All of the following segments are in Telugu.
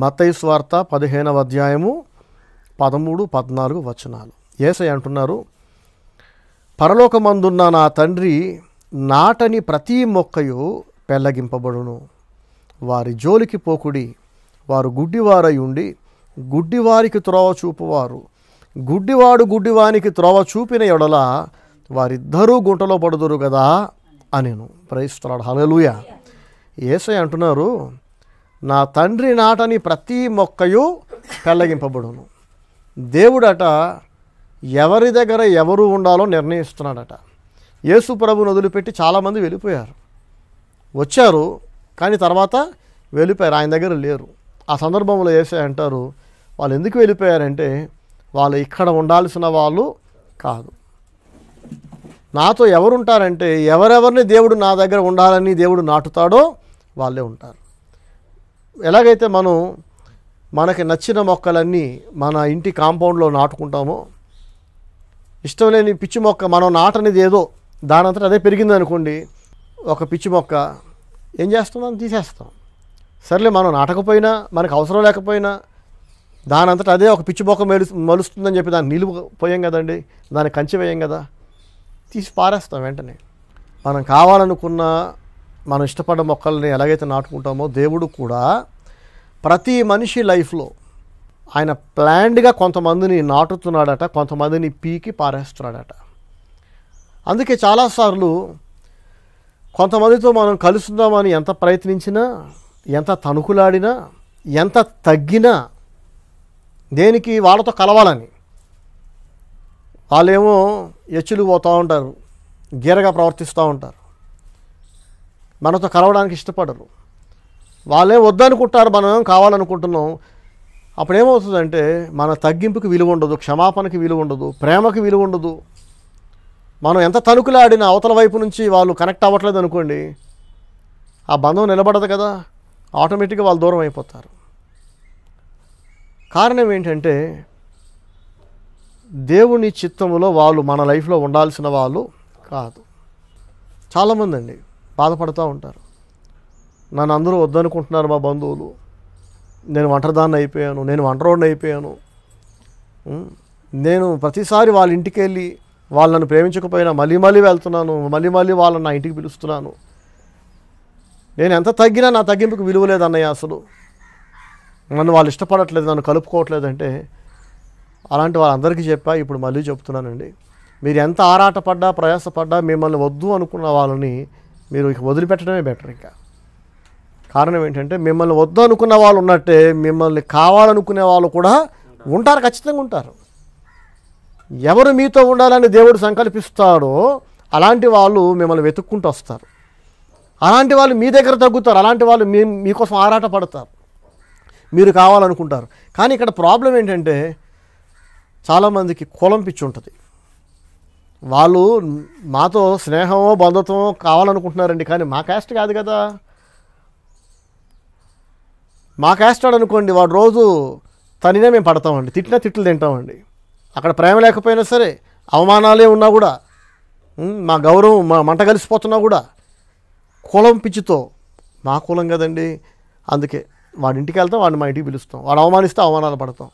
మతయి స్వార్త పదిహేనవ అధ్యాయము పదమూడు పద్నాలుగు వచనాలు ఏసై అంటున్నారు పరలోకమందున్న నా తండ్రి నాటని ప్రతి మొక్కయు పెళ్ళగింపబడును వారి జోలికి పోకుడి వారు గుడ్డివారై ఉండి గుడ్డివారికి త్రోవ చూపువారు గుడ్డివాడు గుడ్డివానికి త్రోవ చూపిన ఎడల వారిద్దరూ గుంటలో పడుదురు కదా అనేను ప్రైస్తున్నాడు హలలుయ ఏసై అంటున్నారు నా తండ్రి నాటని ప్రతి మొక్కయు పెళ్ళగింపబడును దేవుడట ఎవరి దగ్గర ఎవరు ఉండాలో నిర్ణయిస్తున్నాడట యేసు ప్రభుని వదిలిపెట్టి చాలామంది వెళ్ళిపోయారు వచ్చారు కానీ తర్వాత వెళ్ళిపోయారు ఆయన దగ్గర లేరు ఆ సందర్భంలో వేసే అంటారు వాళ్ళు ఎందుకు వెళ్ళిపోయారంటే వాళ్ళు ఇక్కడ ఉండాల్సిన వాళ్ళు కాదు నాతో ఎవరుంటారంటే ఎవరెవరిని దేవుడు నా దగ్గర ఉండాలని దేవుడు నాటుతాడో వాళ్ళే ఉంటారు ఎలాగైతే మనం మనకి నచ్చిన మొక్కలన్నీ మన ఇంటి కాంపౌండ్లో నాటుకుంటామో ఇష్టం లేని పిచ్చి మొక్క మనం నాటనిది ఏదో దానంతటా అదే పెరిగింది అనుకోండి ఒక పిచ్చి మొక్క ఏం చేస్తున్నాం తీసేస్తాం సర్లే మనం నాటకపోయినా మనకు అవసరం లేకపోయినా దానంతట అదే ఒక పిచ్చి మొక్క మెలు మలుస్తుందని చెప్పి దాన్ని నిలువు పోయాం కదండి దాన్ని కంచి వేయం కదా తీసి పారేస్తాం వెంటనే మనం కావాలనుకున్న మనం ఇష్టపడ్డ మొక్కల్ని ఎలాగైతే నాటుకుంటామో దేవుడు కూడా ప్రతి మనిషి లైఫ్లో ఆయన ప్లాండ్గా కొంతమందిని నాటుతున్నాడట కొంతమందిని పీకి పారేస్తున్నాడట అందుకే చాలాసార్లు కొంతమందితో మనం కలుసుందామని ఎంత ప్రయత్నించినా ఎంత తణుకులాడినా ఎంత తగ్గినా దేనికి వాళ్ళతో కలవాలని వాళ్ళేమో ఎచ్చులు పోతూ ఉంటారు గీరగా ప్రవర్తిస్తూ ఉంటారు మనతో కలవడానికి ఇష్టపడరు వాళ్ళే వద్దనుకుంటారు మనం కావాలనుకుంటున్నాం అప్పుడేమవుతుందంటే మన తగ్గింపుకి విలువ ఉండదు క్షమాపణకి విలువ ఉండదు ప్రేమకి విలువ ఉండదు మనం ఎంత తణుకులాడిన అవతల వైపు నుంచి వాళ్ళు కనెక్ట్ అవ్వట్లేదు అనుకోండి ఆ బంధం నిలబడదు కదా ఆటోమేటిక్గా వాళ్ళు దూరం అయిపోతారు కారణం ఏంటంటే దేవుని చిత్తంలో వాళ్ళు మన లైఫ్లో ఉండాల్సిన వాళ్ళు కాదు చాలామంది అండి బాధపడుతూ ఉంటారు నన్ను అందరూ వద్దనుకుంటున్నారు మా బంధువులు నేను ఒంటరిదాన్ని అయిపోయాను నేను ఒంటరోడిని అయిపోయాను నేను ప్రతిసారి వాళ్ళ ఇంటికి వెళ్ళి వాళ్ళు నన్ను ప్రేమించకపోయినా మళ్ళీ మళ్ళీ వెళ్తున్నాను మళ్ళీ మళ్ళీ వాళ్ళని నా ఇంటికి పిలుస్తున్నాను నేను ఎంత తగ్గినా నా తగ్గింపుకు విలువ లేదన్నయ్య అసలు నన్ను వాళ్ళు ఇష్టపడట్లేదు నన్ను కలుపుకోవట్లేదంటే అలాంటి వాళ్ళందరికీ చెప్పా ఇప్పుడు మళ్ళీ చెప్తున్నానండి మీరు ఎంత ఆరాటపడ్డా ప్రయాసపడ్డా మిమ్మల్ని వద్దు అనుకున్న వాళ్ళని మీరు ఇక వదిలిపెట్టడమే బెటర్ ఇంకా కారణం ఏంటంటే మిమ్మల్ని వద్దనుకున్న వాళ్ళు ఉన్నట్టే మిమ్మల్ని కావాలనుకునే వాళ్ళు కూడా ఉంటారు ఖచ్చితంగా ఉంటారు ఎవరు మీతో ఉండాలని దేవుడు సంకల్పిస్తాడో అలాంటి వాళ్ళు మిమ్మల్ని వెతుక్కుంటూ వస్తారు అలాంటి వాళ్ళు మీ దగ్గర తగ్గుతారు అలాంటి వాళ్ళు మీ మీకోసం ఆరాట పడతారు మీరు కావాలనుకుంటారు కానీ ఇక్కడ ప్రాబ్లం ఏంటంటే చాలామందికి కులం పిచ్చి ఉంటుంది వాళ్ళు మాతో స్నేహమో బంధుత్వమో కావాలనుకుంటున్నారండి కానీ మా క్యాస్ట్ కాదు కదా మా క్యాస్ట్ అనుకోండి వాడు రోజు తనినే మేము పడతామండి తిట్టినా తిట్లు తింటామండి అక్కడ ప్రేమ లేకపోయినా సరే అవమానాలే ఉన్నా కూడా మా గౌరవం మా మంట కలిసిపోతున్నా కూడా కులం పిచ్చితో మా కులం కదండి అందుకే వాడి ఇంటికి వెళ్తాం వాడిని మా ఇంటికి పిలుస్తాం వాడు అవమానిస్తే అవమానాలు పడతాం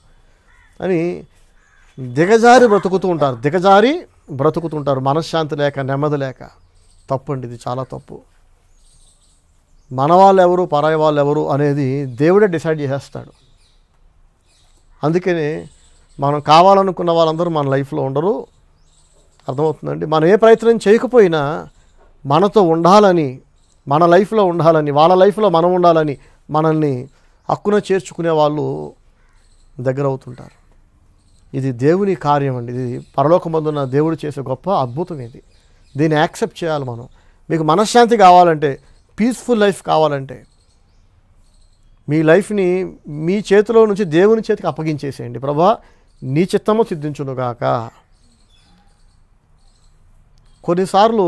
అని దిగజారి బ్రతుకుతూ ఉంటారు దిగజారి బ్రతుకుతుంటారు మనశ్శాంతి లేక నెమ్మది లేక తప్పు ఇది చాలా తప్పు మన వాళ్ళు ఎవరు పరాయి వాళ్ళు ఎవరు అనేది దేవుడే డిసైడ్ చేసేస్తాడు అందుకని మనం కావాలనుకున్న వాళ్ళందరూ మన లైఫ్లో ఉండరు అర్థమవుతుందండి మనం ఏ ప్రయత్నం చేయకపోయినా మనతో ఉండాలని మన లైఫ్లో ఉండాలని వాళ్ళ లైఫ్లో మనం ఉండాలని మనల్ని హక్కున చేర్చుకునే వాళ్ళు దగ్గర అవుతుంటారు ఇది దేవుని కార్యం అండి ఇది పరలోకమందున్న దేవుడు చేసే గొప్ప అద్భుతం ఇది దీన్ని యాక్సెప్ట్ చేయాలి మనం మీకు మనశ్శాంతి కావాలంటే పీస్ఫుల్ లైఫ్ కావాలంటే మీ లైఫ్ని మీ చేతిలో నుంచి దేవుని చేతికి అప్పగించేసేయండి ప్రభా నీ చిత్తము సిద్ధించునుగాక కొన్నిసార్లు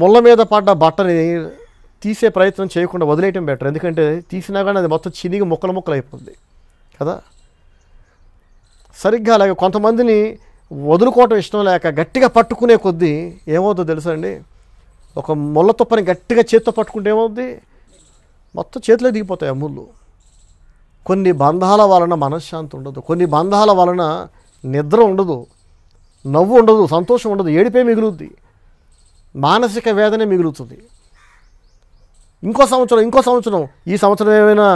ముళ్ళ మీద పడ్డ బట్టని తీసే ప్రయత్నం చేయకుండా వదిలేయటం బెటర్ ఎందుకంటే తీసినా కానీ అది మొత్తం చినిగి ముక్కలు ముక్కలు అయిపోతుంది కదా సరిగ్గా అలాగే కొంతమందిని వదులుకోవటం ఇష్టం లేక గట్టిగా పట్టుకునే కొద్దీ ఏమవుతుందో తెలుసా అండి ఒక ముళ్ళతుప్పని గట్టిగా చేతితో పట్టుకుంటే ఏమవుద్ది మొత్తం చేతిలో దిగిపోతాయి ఆ ముళ్ళు కొన్ని బంధాల వలన మనశ్శాంతి ఉండదు కొన్ని బంధాల వలన నిద్ర ఉండదు నవ్వు ఉండదు సంతోషం ఉండదు ఏడిపే మిగులుద్ది మానసిక వేదనే మిగులుతుంది ఇంకో సంవత్సరం ఇంకో సంవత్సరం ఈ సంవత్సరం ఏమైనా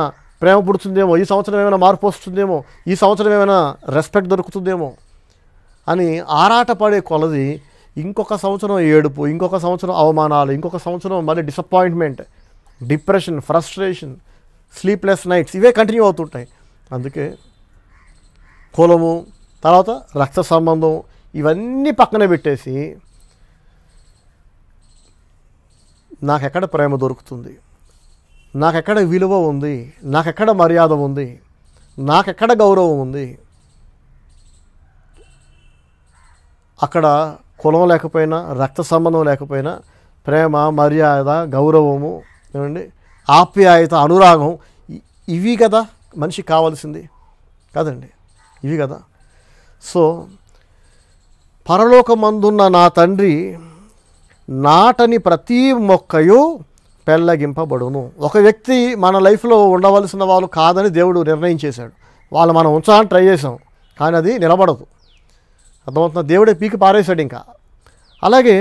ప్రేమ పుడుతుందేమో ఈ సంవత్సరం ఏమైనా మార్పు వస్తుందేమో ఈ సంవత్సరం ఏమైనా రెస్పెక్ట్ దొరుకుతుందేమో అని ఆరాటపడే కొలది ఇంకొక సంవత్సరం ఏడుపు ఇంకొక సంవత్సరం అవమానాలు ఇంకొక సంవత్సరం మళ్ళీ disappointment depression frustration sleepless nights ఇవే కంటిన్యూ అవుతుంటాయి అందుకే కులము తర్వాత రక్త సంబంధం ఇవన్నీ పక్కన పెట్టేసి నాకెక్కడ ప్రేమ దొరుకుతుంది నాకెక్కడ విలువ ఉంది నాకెక్కడ మర్యాద ఉంది నాకెక్కడ గౌరవం ఉంది అక్కడ కులం లేకపోయినా రక్త సంబంధం లేకపోయినా ప్రేమ మర్యాద గౌరవము ఏమండి ఆప్యాయత అనురాగం ఇవి కదా మనిషి కావాల్సింది కాదండి ఇవి కదా సో పరలోకమందున్న నా తండ్రి నాటని ప్రతి మొక్కయు పెళ్ళగింపబడును ఒక వ్యక్తి మన లైఫ్లో ఉండవలసిన వాళ్ళు కాదని దేవుడు నిర్ణయం చేశాడు వాళ్ళు మనం ఉంచాలని ట్రై చేసాం కానీ అది నిలబడదు అర్థమవుతుంది దేవుడే పీకి పారేశాడు ఇంకా అలాగే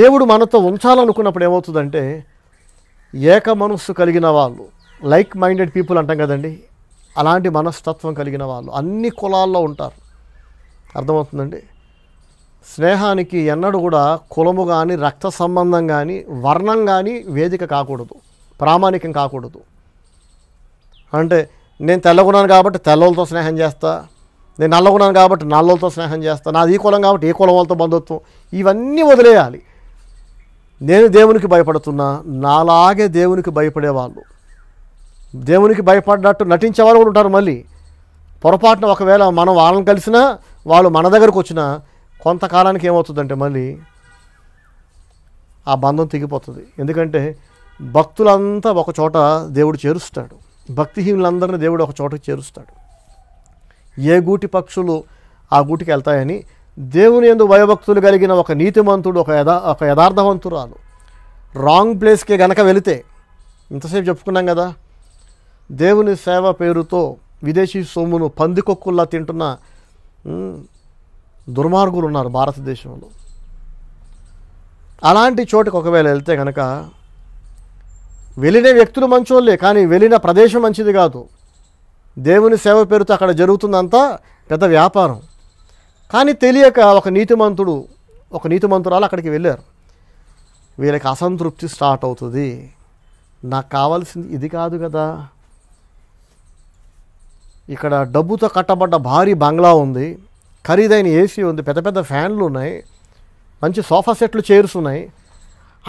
దేవుడు మనతో ఉంచాలనుకున్నప్పుడు ఏమవుతుందంటే ఏక మనస్సు కలిగిన వాళ్ళు లైక్ మైండెడ్ పీపుల్ అంటాం కదండి అలాంటి మనస్తత్వం కలిగిన వాళ్ళు అన్ని కులాల్లో ఉంటారు అర్థమవుతుందండి స్నేహానికి ఎన్నడూ కూడా కులము కానీ రక్త సంబంధం కానీ వర్ణం కానీ వేదిక కాకూడదు ప్రామాణికం కాకూడదు అంటే నేను తెల్లగున్నాను కాబట్టి తెల్లలతో స్నేహం చేస్తా నేను నల్లగున్నాను కాబట్టి నల్లలతో స్నేహం చేస్తా నాది ఈ కులం కాబట్టి ఏ కులం వాళ్ళతో బంధుత్వం ఇవన్నీ వదిలేయాలి నేను దేవునికి భయపడుతున్నా నాలాగే దేవునికి భయపడేవాళ్ళు దేవునికి భయపడ్డట్టు నటించేవాళ్ళు కూడా ఉంటారు మళ్ళీ పొరపాటున ఒకవేళ మనం వాళ్ళని కలిసినా వాళ్ళు మన దగ్గరకు వచ్చినా కొంతకాలానికి ఏమవుతుందంటే మళ్ళీ ఆ బంధం తెగిపోతుంది ఎందుకంటే భక్తులంతా ఒక చోట దేవుడు చేరుస్తాడు భక్తిహీనులందరినీ దేవుడు ఒక చోటకి చేరుస్తాడు ఏ గూటి పక్షులు ఆ గూటికి వెళ్తాయని దేవుని ఎందు వయభక్తులు కలిగిన ఒక నీతిమంతుడు ఒక యథా ఒక యథార్థవంతురాలు రాంగ్ ప్లేస్కి గనక వెళితే ఇంతసేపు చెప్పుకున్నాం కదా దేవుని సేవ పేరుతో విదేశీ సొమ్మును పందికొక్కుల్లా తింటున్న దుర్మార్గులు ఉన్నారు భారతదేశంలో అలాంటి చోటుకు ఒకవేళ వెళ్తే కనుక వెళ్ళిన వ్యక్తులు మంచోళ్ళే కానీ వెళ్ళిన ప్రదేశం మంచిది కాదు దేవుని సేవ పేరుతో అక్కడ జరుగుతుందంతా పెద్ద వ్యాపారం కానీ తెలియక ఒక నీతిమంతుడు ఒక నీతిమంతురాలు అక్కడికి వెళ్ళారు వీళ్ళకి అసంతృప్తి స్టార్ట్ అవుతుంది నాకు కావాల్సింది ఇది కాదు కదా ఇక్కడ డబ్బుతో కట్టబడ్డ భారీ బంగ్లా ఉంది ఖరీదైన ఏసీ ఉంది పెద్ద పెద్ద ఫ్యాన్లు ఉన్నాయి మంచి సోఫా సెట్లు చైర్స్ ఉన్నాయి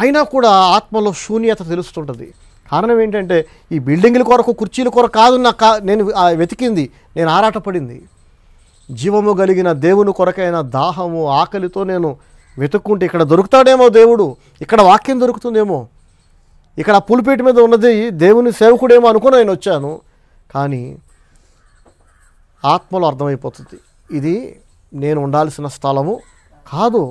అయినా కూడా ఆత్మలో శూన్యత తెలుస్తుంటుంది కారణం ఏంటంటే ఈ బిల్డింగ్ల కొరకు కుర్చీల కొరకు కాదు నా కా నేను వెతికింది నేను ఆరాటపడింది జీవము కలిగిన దేవుని కొరకైన దాహము ఆకలితో నేను వెతుక్కుంటే ఇక్కడ దొరుకుతాడేమో దేవుడు ఇక్కడ వాక్యం దొరుకుతుందేమో ఇక్కడ పులిపేట మీద ఉన్నది దేవుని సేవకుడేమో అనుకుని నేను వచ్చాను కానీ ఆత్మలో అర్థమైపోతుంది ఇది నేను ఉండాల్సిన స్థలము కాదు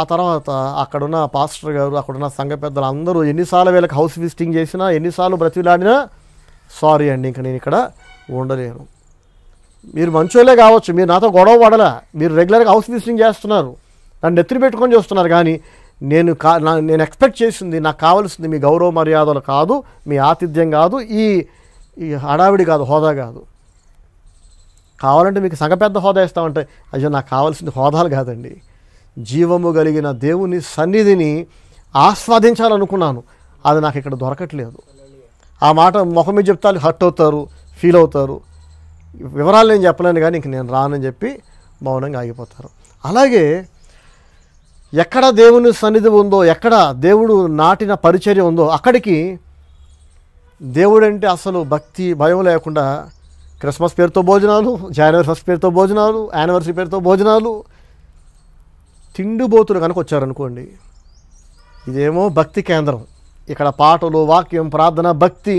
ఆ తర్వాత అక్కడున్న పాస్టర్ గారు అక్కడున్న సంఘ పెద్దలు అందరూ ఎన్నిసార్లు వీళ్ళకి హౌస్ విజిటింగ్ చేసినా ఎన్నిసార్లు బ్రతిలాడినా సారీ అండి ఇంక నేను ఇక్కడ ఉండలేను మీరు మంచోళ్ళే కావచ్చు మీరు నాతో గొడవ పడలే మీరు రెగ్యులర్గా హౌస్ విజిటింగ్ చేస్తున్నారు నన్ను నెత్తిని పెట్టుకొని చూస్తున్నారు కానీ నేను కా నేను ఎక్స్పెక్ట్ చేసింది నాకు కావాల్సింది మీ గౌరవ మర్యాదలు కాదు మీ ఆతిథ్యం కాదు ఈ హడావిడి కాదు హోదా కాదు కావాలంటే మీకు సగ పెద్ద హోదా ఇస్తామంటే అయ్యో నాకు కావాల్సిన హోదాలు కాదండి జీవము కలిగిన దేవుని సన్నిధిని ఆస్వాదించాలనుకున్నాను అది నాకు ఇక్కడ దొరకట్లేదు ఆ మాట ముఖం మీద చెప్తారు హర్ట్ అవుతారు ఫీల్ అవుతారు వివరాలు నేను చెప్పలేను కానీ ఇంక నేను రానని చెప్పి మౌనంగా ఆగిపోతారు అలాగే ఎక్కడ దేవుని సన్నిధి ఉందో ఎక్కడ దేవుడు నాటిన పరిచర్య ఉందో అక్కడికి దేవుడంటే అసలు భక్తి భయం లేకుండా క్రిస్మస్ పేరుతో భోజనాలు జనవరి ఫస్ట్ పేరుతో భోజనాలు యానివర్సరీ పేరుతో భోజనాలు తిండిబోతులు కనుక వచ్చారనుకోండి ఇదేమో భక్తి కేంద్రం ఇక్కడ పాటలు వాక్యం ప్రార్థన భక్తి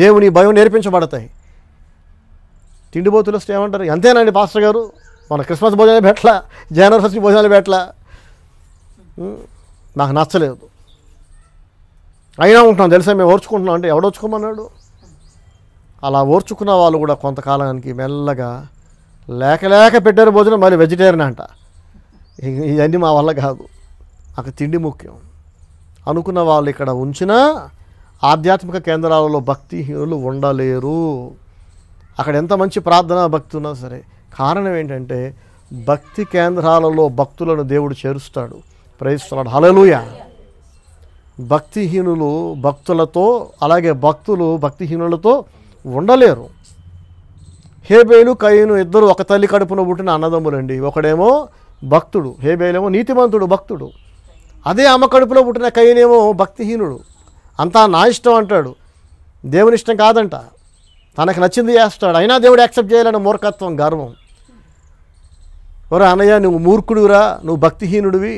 దేవుని భయం నేర్పించబడతాయి తిండిబోతులు వస్తే ఏమంటారు అంతేనండి పాస్టర్ గారు మన క్రిస్మస్ భోజనాలు పెట్టలా జనవరి ఫస్ట్ భోజనాలు పెట్టలా నాకు నచ్చలేదు అయినా ఉంటున్నాం తెలుసా మేము ఓర్చుకుంటున్నాం అంటే ఎవడొచ్చుకోమన్నాడు అలా ఓర్చుకున్న వాళ్ళు కూడా కొంతకాలానికి మెల్లగా లేక లేక పెట్టారు భోజనం మళ్ళీ వెజిటేరియన్ అంట ఇవన్నీ మా వల్ల కాదు అక్కడ తిండి ముఖ్యం అనుకున్న వాళ్ళు ఇక్కడ ఉంచినా ఆధ్యాత్మిక కేంద్రాలలో భక్తిహీనులు ఉండలేరు అక్కడ ఎంత మంచి ప్రార్థన భక్తి ఉన్నా సరే కారణం ఏంటంటే భక్తి కేంద్రాలలో భక్తులను దేవుడు చేరుస్తాడు ప్రయత్నిస్తున్నాడు హలలుయ భక్తిహీనులు భక్తులతో అలాగే భక్తులు భక్తిహీనులతో ఉండలేరు హేబేలు కయ్యను ఇద్దరు ఒక తల్లి కడుపున పుట్టిన అన్నదమ్ములండి ఒకడేమో భక్తుడు హేబేలేమో నీతిమంతుడు భక్తుడు అదే అమ్మ కడుపులో పుట్టిన కయ్యనేమో భక్తిహీనుడు అంతా నా ఇష్టం అంటాడు దేవుని ఇష్టం కాదంట తనకు నచ్చింది చేస్తాడు అయినా దేవుడు యాక్సెప్ట్ చేయాలని మూర్ఖత్వం గర్వం ఎవరు అన్నయ్య నువ్వు మూర్ఖుడురా నువ్వు భక్తిహీనుడివి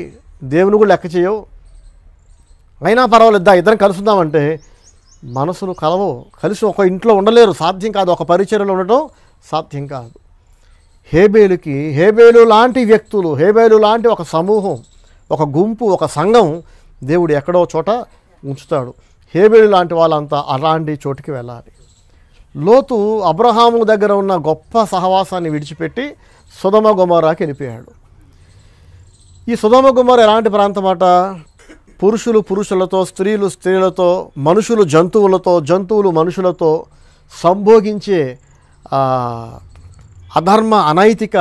దేవుని కూడా లెక్క చేయవు అయినా పర్వాలేదు ఇద్దరం కలుసుందామంటే మనసును కలవు కలిసి ఒక ఇంట్లో ఉండలేరు సాధ్యం కాదు ఒక పరిచయలు ఉండటం సాధ్యం కాదు హేబేలుకి హేబేలు లాంటి వ్యక్తులు హేబేలు లాంటి ఒక సమూహం ఒక గుంపు ఒక సంఘం దేవుడు ఎక్కడో చోట ఉంచుతాడు హేబేలు లాంటి వాళ్ళంతా అలాంటి చోటికి వెళ్ళాలి లోతు అబ్రహాము దగ్గర ఉన్న గొప్ప సహవాసాన్ని విడిచిపెట్టి సుధమ గుమారాకి వెళ్ళిపోయాడు ఈ సుధమ గుమార్ ఎలాంటి ప్రాంతం అట పురుషులు పురుషులతో స్త్రీలు స్త్రీలతో మనుషులు జంతువులతో జంతువులు మనుషులతో సంభోగించే అధర్మ అనైతిక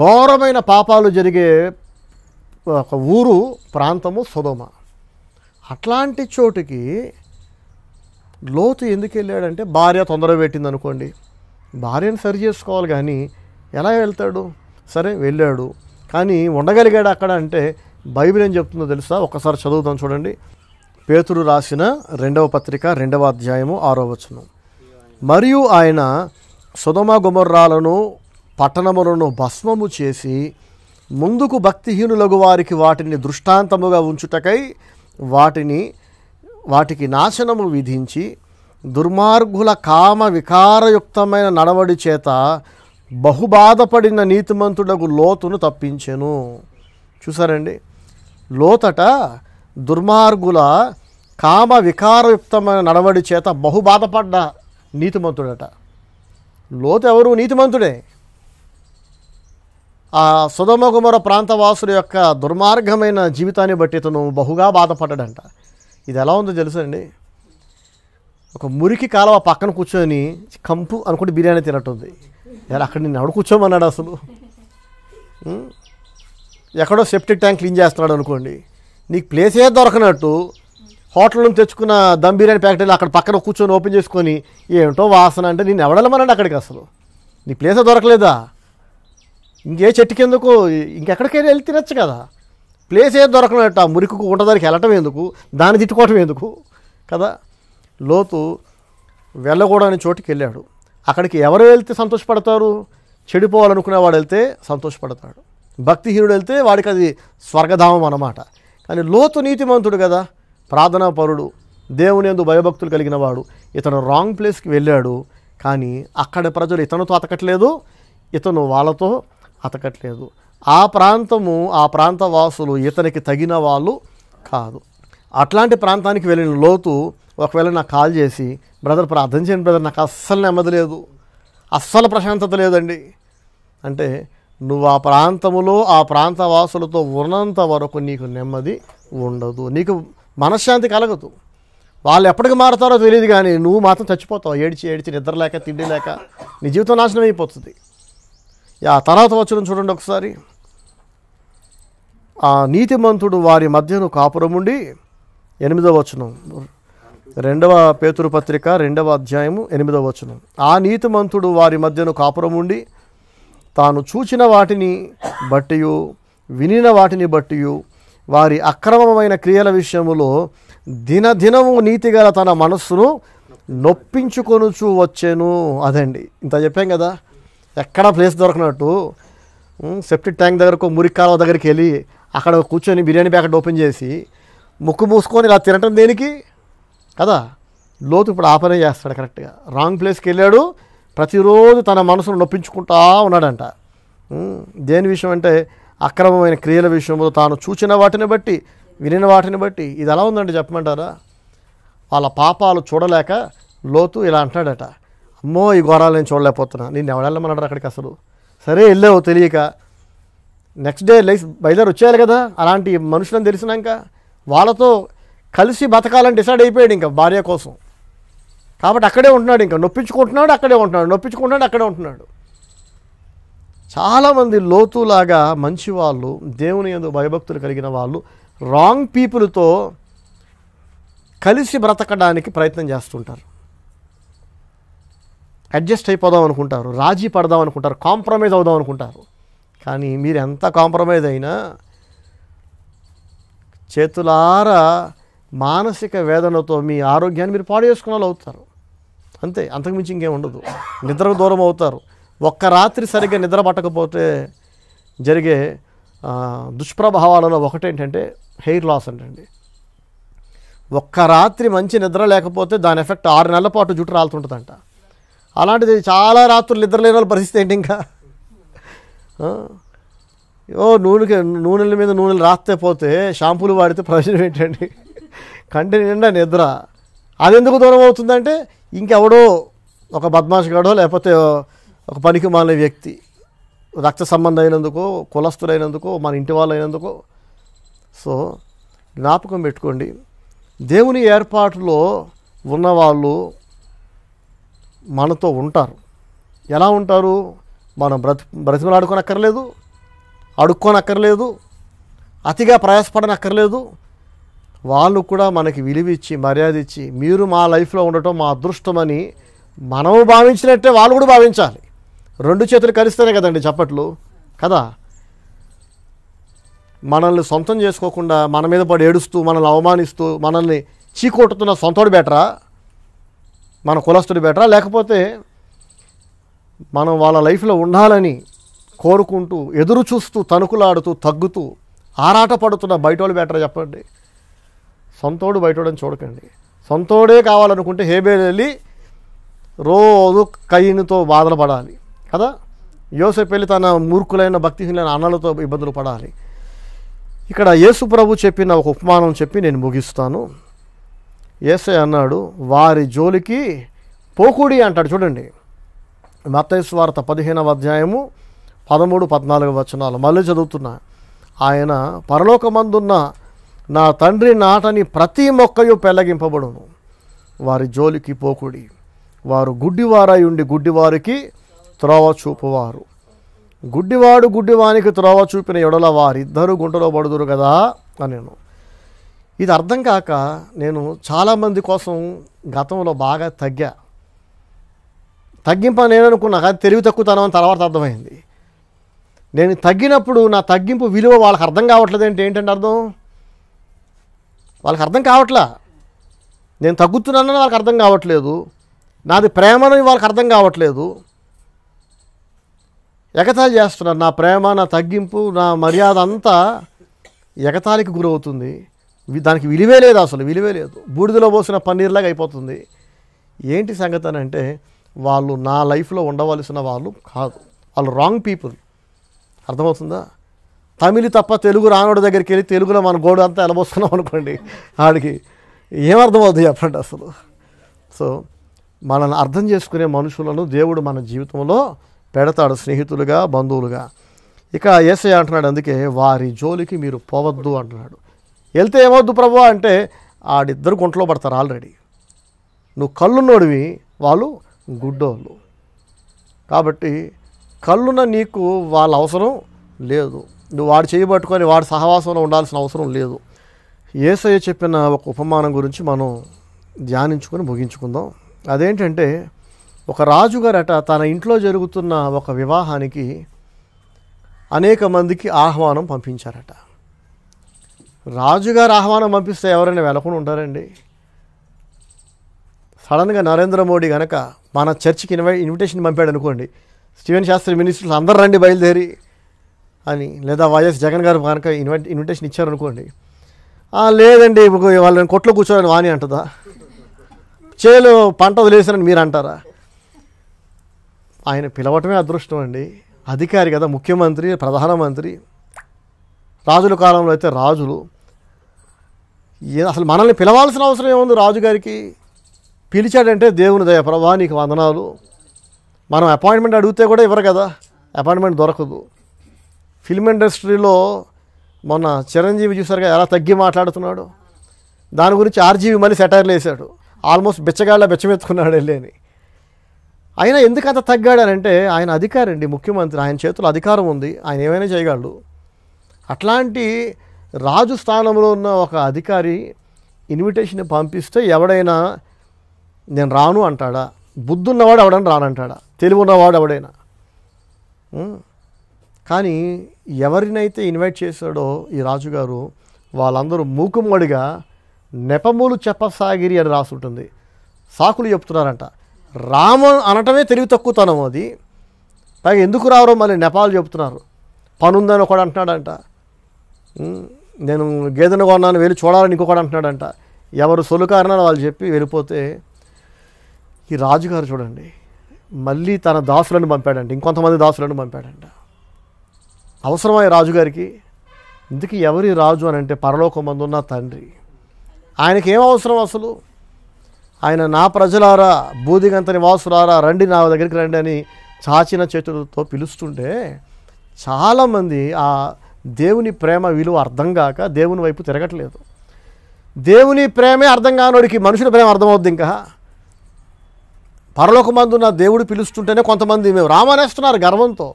ఘోరమైన పాపాలు జరిగే ఒక ఊరు ప్రాంతము సుధమ అట్లాంటి చోటుకి లోతు ఎందుకు వెళ్ళాడంటే భార్య తొందర పెట్టింది అనుకోండి భార్యను సరి చేసుకోవాలి కానీ ఎలా వెళ్తాడు సరే వెళ్ళాడు కానీ ఉండగలిగాడు అక్కడ అంటే బైబిల్ ఏం చెప్తుందో తెలుసా ఒకసారి చదువుదాం చూడండి పేతురు రాసిన రెండవ పత్రిక రెండవ అధ్యాయము ఆరో వచనం మరియు ఆయన సుధమ గుమర్రాలను పట్టణములను భస్మము చేసి ముందుకు భక్తిహీనులకు వారికి వాటిని దృష్టాంతముగా ఉంచుటకై వాటిని వాటికి నాశనము విధించి దుర్మార్గుల కామ వికారయుక్తమైన నడవడి చేత బహుబాధపడిన నీతిమంతుడకు లోతును తప్పించెను చూసారండి లోతట దుర్మార్గుల కామ వికారయుక్తమైన నడవడి చేత బహు బాధపడ్డ నీతిమంతుడట లోత ఎవరు నీతిమంతుడే ఆ సుధమగుమర ప్రాంతవాసుల యొక్క దుర్మార్గమైన జీవితాన్ని బట్టి తను బహుగా బాధపడ్డాడంట ఇది ఎలా ఉందో తెలుసండి ఒక మురికి కాలువ పక్కన కూర్చొని కంపు అనుకుంటే బిర్యానీ తినట్టుంది అక్కడ నేను ఎవడు కూర్చోమన్నాడు అసలు ఎక్కడో సెప్టిక్ ట్యాంక్ క్లీన్ చేస్తున్నాడు అనుకోండి నీకు ప్లేసే దొరకనట్టు హోటల్ నుంచి తెచ్చుకున్న దమ్ బిర్యానీ ప్యాకెట్లు అక్కడ పక్కన కూర్చొని ఓపెన్ చేసుకొని ఏంటో వాసన అంటే నేను ఎవడలమనండి అక్కడికి అసలు నీ ప్లేసే దొరకలేదా ఇంకే చెట్టు కిందకు ఇంకెక్కడికైనా వెళ్ళి తినచ్చు కదా ప్లేస్ ఏది దొరకనట్టు ఆ మురికి ఉండదానికి వెళ్ళటం ఎందుకు దాన్ని తిట్టుకోవటం ఎందుకు కదా లోతు వెళ్ళకూడని చోటుకి వెళ్ళాడు అక్కడికి ఎవరు వెళ్తే సంతోషపడతారు చెడిపోవాలనుకునేవాడు వెళ్తే సంతోషపడతాడు భక్తిహీనుడు వెళ్తే వాడికి అది స్వర్గధామం అన్నమాట కానీ లోతు నీతిమంతుడు కదా పరుడు దేవుని ఎందు భయభక్తులు కలిగిన వాడు ఇతను రాంగ్ ప్లేస్కి వెళ్ళాడు కానీ అక్కడ ప్రజలు ఇతనుతో అతకట్లేదు ఇతను వాళ్ళతో అతకట్లేదు ఆ ప్రాంతము ఆ ప్రాంత వాసులు ఇతనికి తగిన వాళ్ళు కాదు అట్లాంటి ప్రాంతానికి వెళ్ళిన లోతు ఒకవేళ నాకు కాల్ చేసి బ్రదర్ ప్రార్థన చేయండి బ్రదర్ నాకు అస్సలు నెమ్మది లేదు అస్సలు ప్రశాంతత లేదండి అంటే నువ్వు ఆ ప్రాంతములో ఆ ప్రాంతవాసులతో ఉన్నంత వరకు నీకు నెమ్మది ఉండదు నీకు మనశ్శాంతి కలగదు వాళ్ళు ఎప్పటికి మారుతారో తెలియదు కానీ నువ్వు మాత్రం చచ్చిపోతావు ఏడిచి ఏడిచి నిద్ర లేక తిండి లేక నీ జీవితం నాశనం అయిపోతుంది ఆ తర్వాత వచ్చిన చూడండి ఒకసారి ఆ నీతిమంతుడు వారి మధ్యను కాపురముండి ఎనిమిదవ వచనం రెండవ పేతురు పత్రిక రెండవ అధ్యాయము ఎనిమిదవ వచనం ఆ నీతిమంతుడు వారి మధ్యను కాపురముండి తాను చూచిన వాటిని బట్టి వినిన వాటిని బట్టి వారి అక్రమమైన క్రియల విషయములో దినదినము నీతిగల తన మనస్సును నొప్పించుకొనుచు వచ్చాను అదండి ఇంత చెప్పాం కదా ఎక్కడ ప్లేస్ దొరకనట్టు సెప్టిక్ ట్యాంక్ దగ్గరకు మురికాల దగ్గరికి వెళ్ళి అక్కడ కూర్చొని బిర్యానీ ప్యాకెట్ ఓపెన్ చేసి ముక్కు మూసుకొని ఇలా తినటం దేనికి కదా లోతు ఇప్పుడు ఆపనే చేస్తాడు కరెక్ట్గా రాంగ్ ప్లేస్కి వెళ్ళాడు ప్రతిరోజు తన మనసును నొప్పించుకుంటా ఉన్నాడంట దేని విషయం అంటే అక్రమమైన క్రియల విషయంలో తాను చూచిన వాటిని బట్టి వినిన వాటిని బట్టి ఇది ఎలా ఉందండి చెప్పమంటారా వాళ్ళ పాపాలు చూడలేక లోతు ఇలా అంటాడట అమ్మో ఈ ఘోరాలు నేను చూడలేకపోతున్నా నేను ఎవడెళ్ళమన్నాడు అక్కడికి అసలు సరే వెళ్ళావు తెలియక నెక్స్ట్ డే లైఫ్ బయలుదేరి వచ్చేయాలి కదా అలాంటి మనుషులను తెలిసినాక వాళ్ళతో కలిసి బతకాలని డిసైడ్ అయిపోయాడు ఇంకా భార్య కోసం కాబట్టి అక్కడే ఉంటున్నాడు ఇంకా నొప్పించుకుంటున్నాడు అక్కడే ఉంటున్నాడు నొప్పించుకుంటున్నాడు అక్కడే ఉంటున్నాడు చాలామంది లోతులాగా మంచి వాళ్ళు దేవుని ఎందు భయభక్తులు కలిగిన వాళ్ళు రాంగ్ పీపుల్తో కలిసి బ్రతకడానికి ప్రయత్నం చేస్తుంటారు అడ్జస్ట్ అయిపోదాం అనుకుంటారు రాజీ పడదాం అనుకుంటారు కాంప్రమైజ్ అవుదాం అనుకుంటారు కానీ మీరు ఎంత కాంప్రమైజ్ అయినా చేతులారా మానసిక వేదనతో మీ ఆరోగ్యాన్ని మీరు పాడు చేసుకున్న అవుతారు అంతే అంతకుమించి ఇంకేం ఉండదు నిద్రకు దూరం అవుతారు ఒక్క రాత్రి సరిగ్గా నిద్ర పట్టకపోతే జరిగే దుష్ప్రభావాలలో ఒకటేంటంటే హెయిర్ లాస్ అంటండి ఒక్క రాత్రి మంచి నిద్ర లేకపోతే దాని ఎఫెక్ట్ ఆరు నెలల పాటు జుట్టు రాలుతుంటుందంట అలాంటిది చాలా రాత్రులు నిద్ర లేని వాళ్ళు పరిస్థితి ఏంటి ఇంకా ఓ నూనెకి నూనెల మీద నూనెలు రాస్తే పోతే షాంపూలు వాడితే ప్రయోజనం ఏంటండి కంటి నిండా నిద్ర అది ఎందుకు దూరం అవుతుందంటే ఇంకెవడో ఒక బద్మాష్ గాడో లేకపోతే ఒక పనికి మాలిన వ్యక్తి రక్త సంబంధం అయినందుకో కులస్తులైనందుకో మన ఇంటి వాళ్ళు అయినందుకో సో జ్ఞాపకం పెట్టుకోండి దేవుని ఏర్పాటులో ఉన్నవాళ్ళు మనతో ఉంటారు ఎలా ఉంటారు మనం బ్రతి బ్రతిమలు అడుక్కోనక్కర్లేదు అడుక్కోనక్కర్లేదు అతిగా ప్రయాసపడనక్కర్లేదు వాళ్ళు కూడా మనకి విలువిచ్చి మర్యాద ఇచ్చి మీరు మా లైఫ్లో ఉండటం మా అదృష్టమని మనము భావించినట్టే వాళ్ళు కూడా భావించాలి రెండు చేతులు కలిస్తేనే కదండి చప్పట్లు కదా మనల్ని సొంతం చేసుకోకుండా మన మీద పడి ఏడుస్తూ మనల్ని అవమానిస్తూ మనల్ని చీకొట్టుతున్న సొంతోడు బెటరా మన కులస్తుడు బెటరా లేకపోతే మనం వాళ్ళ లైఫ్లో ఉండాలని కోరుకుంటూ ఎదురు చూస్తూ తణుకులాడుతూ తగ్గుతూ ఆరాటపడుతున్న బయట వాళ్ళు బెటరా చెప్పండి సొంతోడు బయటోడని చూడకండి సొంతోడే కావాలనుకుంటే హేబేలు వెళ్ళి రోజు కయ్యతో బాధలు పడాలి కదా యోసేపు వెళ్ళి తన మూర్ఖులైన భక్తిహీనులైన అన్నలతో ఇబ్బందులు పడాలి ఇక్కడ యేసు ప్రభు చెప్పిన ఒక ఉపమానం చెప్పి నేను ముగిస్తాను ఏసై అన్నాడు వారి జోలికి పోకుడి అంటాడు చూడండి వార్త పదిహేనవ అధ్యాయము పదమూడు పద్నాలుగు వచనాలు మళ్ళీ చదువుతున్నా ఆయన పరలోకమందున్న నా తండ్రి నాటని ప్రతి మొక్కయు పెళ్ళగింపబడును వారి జోలికి పోకుడి వారు గుడ్డివారై ఉండి గుడ్డివారికి త్రోవ చూపువారు గుడ్డివాడు గుడ్డివానికి త్రోవ చూపిన ఎడల వారిద్దరూ గుంటలో పడుదురు కదా అనేను ఇది అర్థం కాక నేను చాలామంది కోసం గతంలో బాగా తగ్గా తగ్గింప నేను అనుకున్నా కానీ తెలివి తక్కువతనం అని తర్వాత అర్థమైంది నేను తగ్గినప్పుడు నా తగ్గింపు విలువ వాళ్ళకి అర్థం కావట్లేదు ఏంటి ఏంటంటే అర్థం వాళ్ళకి అర్థం కావట్లా నేను తగ్గుతున్నానని వాళ్ళకి అర్థం కావట్లేదు నాది ప్రేమని వాళ్ళకి అర్థం కావట్లేదు ఎగతాళి చేస్తున్నారు నా ప్రేమ నా తగ్గింపు నా మర్యాద అంతా ఎగతాళికి గురవుతుంది దానికి విలువే లేదు అసలు విలువే లేదు బూడిదలో పోసిన పన్నీర్లాగా అయిపోతుంది ఏంటి సంగతి అని అంటే వాళ్ళు నా లైఫ్లో ఉండవలసిన వాళ్ళు కాదు వాళ్ళు రాంగ్ పీపుల్ అర్థమవుతుందా తమిళ తప్ప తెలుగు రానోడి దగ్గరికి వెళ్ళి తెలుగులో మన గోడు అంతా ఎలబోస్తున్నాం అనుకోండి ఆడికి ఏమర్థమవుతుంది చెప్పండి అసలు సో మనల్ని అర్థం చేసుకునే మనుషులను దేవుడు మన జీవితంలో పెడతాడు స్నేహితులుగా బంధువులుగా ఇక ఏసై అంటున్నాడు అందుకే వారి జోలికి మీరు పోవద్దు అంటున్నాడు వెళ్తే ఏమవద్దు ప్రభు అంటే ఆడిద్దరు గుంటలో పడతారు ఆల్రెడీ నువ్వు కళ్ళున్నోడివి వాళ్ళు గుడ్డోళ్ళు కాబట్టి కళ్ళున నీకు వాళ్ళ అవసరం లేదు నువ్వు వాడు చేయబట్టుకొని వాడు సహవాసంలో ఉండాల్సిన అవసరం లేదు ఏసయ్య చెప్పిన ఒక ఉపమానం గురించి మనం ధ్యానించుకొని ముగించుకుందాం అదేంటంటే ఒక రాజుగారట తన ఇంట్లో జరుగుతున్న ఒక వివాహానికి అనేక మందికి ఆహ్వానం పంపించారట రాజుగారు ఆహ్వానం పంపిస్తే ఎవరైనా వెళ్ళకుండా ఉంటారండి సడన్గా నరేంద్ర మోడీ కనుక మన చర్చికి ఇన్వై ఇన్విటేషన్ పంపాడు అనుకోండి స్టీవెన్ శాస్త్రి మినిస్టర్స్ అందరూ రండి బయలుదేరి అని లేదా వైఎస్ జగన్ గారు కనుక ఇన్వైట్ ఇన్విటేషన్ ఇచ్చారనుకోండి లేదండి వాళ్ళని కొట్లో కూర్చోవాలని వాణి అంటుందా చేలు పంట వదిలేసారని మీరు అంటారా ఆయన పిలవటమే అదృష్టం అండి అధికారి కదా ముఖ్యమంత్రి ప్రధానమంత్రి రాజుల కాలంలో అయితే రాజులు అసలు మనల్ని పిలవాల్సిన అవసరం ఏముంది రాజుగారికి పిలిచాడంటే దేవుని దయ ప్రభా నీకు వందనాలు మనం అపాయింట్మెంట్ అడిగితే కూడా ఇవ్వరు కదా అపాయింట్మెంట్ దొరకదు ఫిల్మ్ ఇండస్ట్రీలో మొన్న చిరంజీవి చూసారుగా ఎలా తగ్గి మాట్లాడుతున్నాడు దాని గురించి ఆర్జీవి మళ్ళీ సెటైర్లు వేశాడు ఆల్మోస్ట్ బిచ్చగాళ్ళ బెచ్చమెత్తుకున్నాడు వెళ్ళేని ఆయన ఎందుకు అంత తగ్గాడనంటే ఆయన అధికారండి ముఖ్యమంత్రి ఆయన చేతులు అధికారం ఉంది ఆయన ఏమైనా చేయగలడు అట్లాంటి రాజు స్థానంలో ఉన్న ఒక అధికారి ఇన్విటేషన్ పంపిస్తే ఎవడైనా నేను రాను అంటాడా బుద్ధున్నవాడు ఎవడని రానంటాడా తెలివి ఉన్నవాడు ఎవడైనా కానీ ఎవరినైతే ఇన్వైట్ చేశాడో ఈ రాజుగారు వాళ్ళందరూ మూకుమ్మడిగా నెపమూలు చెప్పసాగిరి అని రాసుంటుంది సాకులు చెప్తున్నారంట రామ అనటమే తెలివి తక్కువతనం అది పైగా ఎందుకు రావరో మళ్ళీ నెపాలు చెప్తున్నారు పనుందని ఒకడు అంటున్నాడంట నేను గేదెను కొన్నాను వెళ్ళి చూడాలని ఇంకొకడు అంటున్నాడంట ఎవరు సొలుకారనని వాళ్ళు చెప్పి వెళ్ళిపోతే ఈ రాజుగారు చూడండి మళ్ళీ తన దాసులను పంపాడంట ఇంకొంతమంది దాసులను పంపాడంట అవసరమై రాజుగారికి ఇందుకు ఎవరి రాజు అని అంటే పరలోకమందున్న తండ్రి ఆయనకి ఏం అవసరం అసలు ఆయన నా ప్రజలారా బూదిగంత నివాసులారా రండి నా దగ్గరికి రండి అని చాచిన చేతులతో పిలుస్తుంటే చాలామంది ఆ దేవుని ప్రేమ విలువ అర్థం కాక దేవుని వైపు తిరగట్లేదు దేవుని ప్రేమే అర్థం కానోడికి మనుషుల ప్రేమ అర్థమవుద్ది ఇంకా పరలోకమందున్న దేవుడు పిలుస్తుంటేనే కొంతమంది మేము రామనేస్తున్నారు గర్వంతో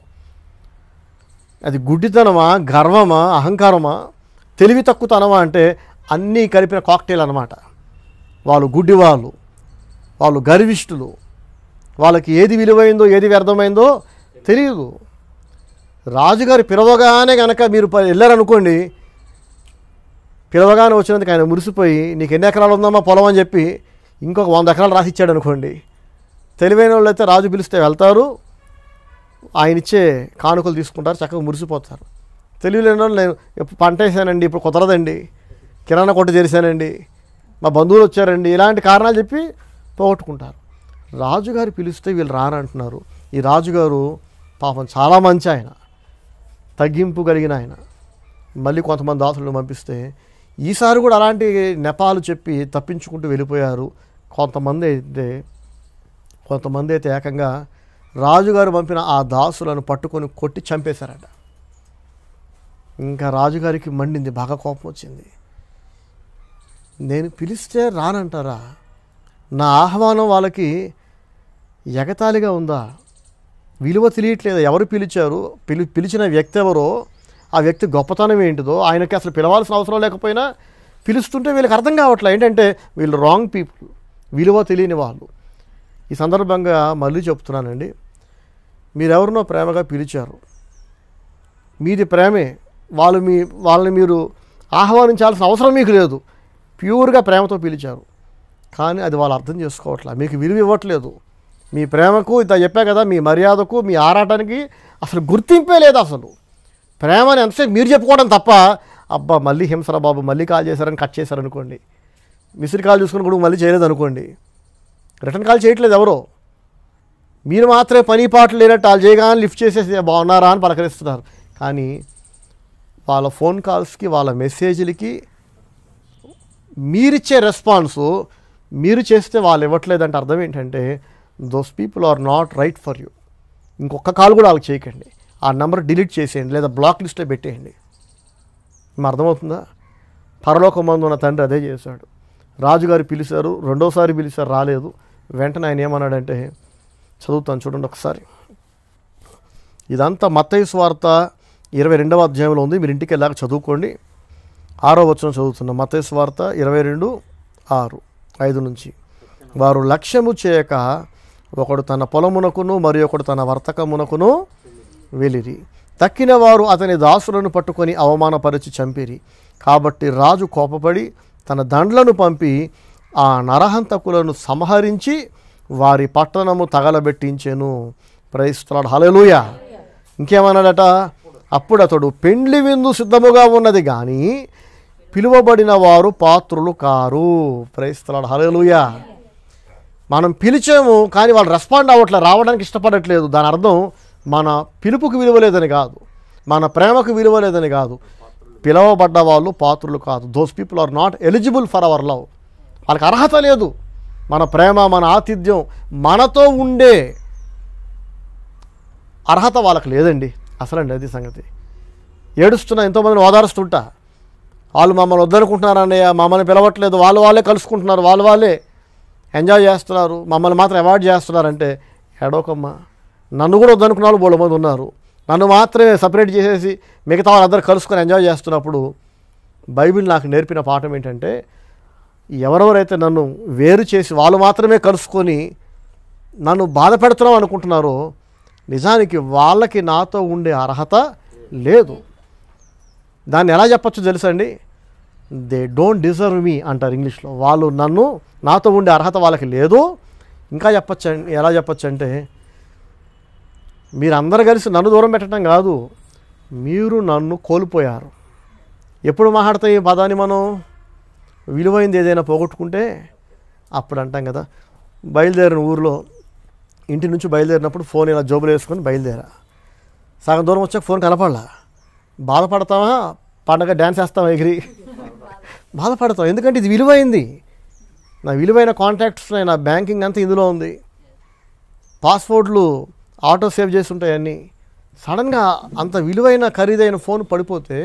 అది గుడ్డితనమా గర్వమా అహంకారమా తెలివి తక్కువతనమా అంటే అన్నీ కలిపిన కాక్టైల్ అనమాట వాళ్ళు గుడ్డివాళ్ళు వాళ్ళు గర్విష్ఠులు వాళ్ళకి ఏది విలువైందో ఏది వ్యర్థమైందో తెలియదు రాజుగారు పిలవగానే కనుక మీరు వెళ్ళారనుకోండి పిలవగానే వచ్చినందుకు ఆయన మురిసిపోయి నీకు ఎన్ని ఎకరాలు ఉందమ్మా పొలం అని చెప్పి ఇంకొక వంద ఎకరాలు రాసిచ్చాడు అనుకోండి తెలివైన వాళ్ళు అయితే రాజు పిలిస్తే వెళ్తారు ఆయన ఇచ్చే కానుకలు తీసుకుంటారు చక్కగా మురిసిపోతారు తెలియలేని వాళ్ళు నేను పంట వేసానండి ఇప్పుడు కుదరదండి కిరాణా కొట్టు చేశానండి మా బంధువులు వచ్చారండి ఇలాంటి కారణాలు చెప్పి పోగొట్టుకుంటారు రాజుగారు పిలిస్తే వీళ్ళు రానంటున్నారు ఈ రాజుగారు పాపం చాలా మంచి ఆయన తగ్గింపు కలిగిన ఆయన మళ్ళీ కొంతమంది దాసులను పంపిస్తే ఈసారి కూడా అలాంటి నెపాలు చెప్పి తప్పించుకుంటూ వెళ్ళిపోయారు కొంతమంది అయితే కొంతమంది అయితే ఏకంగా రాజుగారు పంపిన ఆ దాసులను పట్టుకొని కొట్టి చంపేశారట ఇంకా రాజుగారికి మండింది బాగా కోపం వచ్చింది నేను పిలిస్తే రానంటారా నా ఆహ్వానం వాళ్ళకి ఎగతాళిగా ఉందా విలువ తెలియట్లేదు ఎవరు పిలిచారు పిలి పిలిచిన వ్యక్తి ఎవరో ఆ వ్యక్తి గొప్పతనం ఏంటిదో ఆయనకి అసలు పిలవాల్సిన అవసరం లేకపోయినా పిలుస్తుంటే వీళ్ళకి అర్థం కావట్లేదు ఏంటంటే వీళ్ళు రాంగ్ పీపుల్ విలువ తెలియని వాళ్ళు ఈ సందర్భంగా మళ్ళీ చెప్తున్నానండి మీరెవరినో ప్రేమగా పిలిచారు మీది ప్రేమే వాళ్ళు మీ వాళ్ళని మీరు ఆహ్వానించాల్సిన అవసరం మీకు లేదు ప్యూర్గా ప్రేమతో పిలిచారు కానీ అది వాళ్ళు అర్థం చేసుకోవట్లే మీకు విలువ ఇవ్వట్లేదు మీ ప్రేమకు ఇంత చెప్పా కదా మీ మర్యాదకు మీ ఆరాటానికి అసలు గుర్తింపే లేదు అసలు ప్రేమ అని ఎంతసేపు మీరు చెప్పుకోవడం తప్ప అబ్బా మళ్ళీ హింసరా బాబు మళ్ళీ కాల్ చేశారని కట్ చేశారనుకోండి మిసిరి కాల్ చూసుకుని కూడా మళ్ళీ చేయలేదు అనుకోండి రిటర్న్ కాల్ చేయట్లేదు ఎవరు మీరు మాత్రమే పని పాటలు లేనట్టు వాళ్ళు చేయగానే లిఫ్ట్ చేసేసి బాగున్నారా అని పలకరిస్తున్నారు కానీ వాళ్ళ ఫోన్ కాల్స్కి వాళ్ళ మెసేజ్లకి మీరిచ్చే రెస్పాన్స్ మీరు చేస్తే వాళ్ళు ఇవ్వట్లేదంటే అర్థం ఏంటంటే those people are not right for you ఇంకొక కాల్ కూడా వాళ్ళకి చేయకండి ఆ నెంబర్ డిలీట్ చేసేయండి లేదా బ్లాక్ లిస్ట్లో పెట్టేయండి మేము అర్థమవుతుందా పరలోకం మందు ఉన్న తండ్రి అదే చేశాడు రాజుగారు పిలిచారు రెండోసారి పిలిచారు రాలేదు వెంటనే ఆయన ఏమన్నాడంటే చదువుతాను చూడండి ఒకసారి ఇదంతా మత్తయ్య స్వార్త ఇరవై రెండవ అధ్యాయంలో ఉంది మీరు ఇంటికి వెళ్ళాక చదువుకోండి ఆరో వచ్చిన చదువుతున్నాం మతయ స్వార్త ఇరవై రెండు ఆరు ఐదు నుంచి వారు లక్ష్యము చేయక ఒకడు తన పొలమునకును మరి ఒకడు తన వర్తకమునకును వెలిరి తక్కిన వారు అతని దాసులను పట్టుకొని అవమానపరిచి చంపిరి కాబట్టి రాజు కోపపడి తన దండ్లను పంపి ఆ నరహంతకులను సంహరించి వారి పట్టణము తగలబెట్టించెను ప్రయిస్తున్నాడు హలలుయ ఇంకేమన్నాడట అప్పుడు అతడు పెండ్లి విందు సిద్ధముగా ఉన్నది కానీ పిలువబడిన వారు పాత్రులు కారు ప్రయిస్తున్నాడు హలలుయ మనం పిలిచాము కానీ వాళ్ళు రెస్పాండ్ అవ్వట్లే రావడానికి ఇష్టపడట్లేదు దాని అర్థం మన పిలుపుకు విలువలేదని కాదు మన ప్రేమకు విలువలేదని కాదు పిలవబడ్డ వాళ్ళు పాత్రులు కాదు those people are not eligible for our love వాళ్ళకి అర్హత లేదు మన ప్రేమ మన ఆతిథ్యం మనతో ఉండే అర్హత వాళ్ళకి లేదండి అసలండి అది సంగతి ఏడుస్తున్నా ఎంతోమందిని ఓదారుస్తుంటా వాళ్ళు మమ్మల్ని వద్దనుకుంటున్నారు మమ్మల్ని పిలవట్లేదు వాళ్ళు వాళ్ళే కలుసుకుంటున్నారు వాళ్ళు వాళ్ళే ఎంజాయ్ చేస్తున్నారు మమ్మల్ని మాత్రం అవాయిడ్ చేస్తున్నారంటే ఎడోకమ్మా నన్ను కూడా వద్దనుకున్న వాళ్ళు బోళ్ళ మంది ఉన్నారు నన్ను మాత్రమే సపరేట్ చేసేసి మిగతా వాళ్ళందరూ కలుసుకొని ఎంజాయ్ చేస్తున్నప్పుడు బైబిల్ నాకు నేర్పిన పాఠం ఏంటంటే ఎవరెవరైతే నన్ను వేరు చేసి వాళ్ళు మాత్రమే కలుసుకొని నన్ను బాధ పెడుతున్నాం అనుకుంటున్నారో నిజానికి వాళ్ళకి నాతో ఉండే అర్హత లేదు దాన్ని ఎలా చెప్పచ్చు తెలుసండి దే డోంట్ డిజర్వ్ మీ అంటారు ఇంగ్లీష్లో వాళ్ళు నన్ను నాతో ఉండే అర్హత వాళ్ళకి లేదు ఇంకా చెప్పచ్చు ఎలా చెప్పచ్చు అంటే మీరందరూ కలిసి నన్ను దూరం పెట్టడం కాదు మీరు నన్ను కోల్పోయారు ఎప్పుడు మాట్లాడతాయి ఈ పదాన్ని మనం విలువైంది ఏదైనా పోగొట్టుకుంటే అప్పుడు అంటాం కదా బయలుదేరిన ఊర్లో ఇంటి నుంచి బయలుదేరినప్పుడు ఫోన్ ఇలా జోబులు వేసుకొని బయలుదేరా సగం దూరం వచ్చాక ఫోన్ కనపడలా బాధపడతావా పండగ డ్యాన్స్ వేస్తావా ఎగిరి బాధపడతాం ఎందుకంటే ఇది విలువైంది నా విలువైన కాంటాక్ట్స్ నా బ్యాంకింగ్ అంతా ఇందులో ఉంది పాస్వర్డ్లు ఆటో సేవ్ చేసి అన్నీ సడన్గా అంత విలువైన ఖరీదైన ఫోన్ పడిపోతే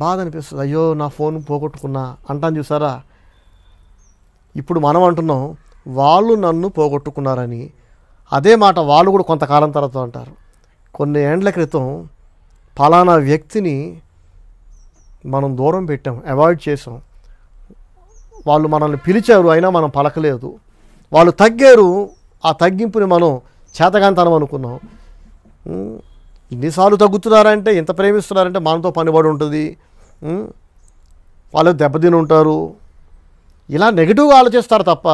బాధ అనిపిస్తుంది అయ్యో నా ఫోన్ పోగొట్టుకున్నా అంటాను చూసారా ఇప్పుడు మనం అంటున్నాం వాళ్ళు నన్ను పోగొట్టుకున్నారని అదే మాట వాళ్ళు కూడా కొంతకాలం తర్వాత అంటారు కొన్ని ఏండ్ల క్రితం ఫలానా వ్యక్తిని మనం దూరం పెట్టాం అవాయిడ్ చేసాం వాళ్ళు మనల్ని పిలిచారు అయినా మనం పలకలేదు వాళ్ళు తగ్గారు ఆ తగ్గింపుని మనం చేతగాంతనం అనుకున్నాం ఇన్నిసార్లు తగ్గుతున్నారంటే ఎంత ప్రేమిస్తున్నారంటే మనతో పనిబడి ఉంటుంది వాళ్ళు దెబ్బతిని ఉంటారు ఇలా నెగిటివ్గా ఆలోచిస్తారు తప్ప